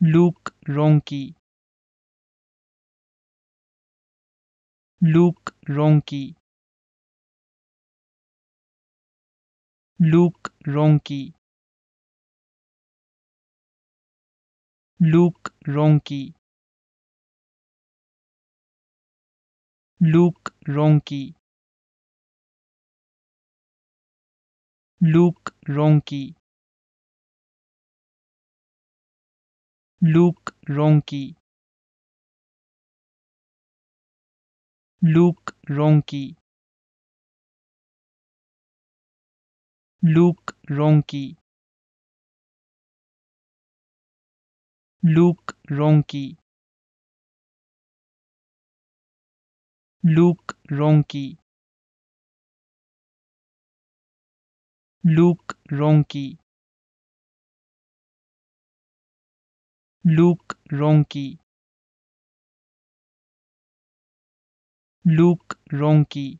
Luke Ronchi Luke Ronchi Luke Ronchi Luke Ronchi Luke Ronchi Luke Ronchi Luke Ronchi Luke Ronchi Luke Ronchi Luke Ronchi Luke Ronchi Luke Ronchi Luke Ronchi Luke Ronchi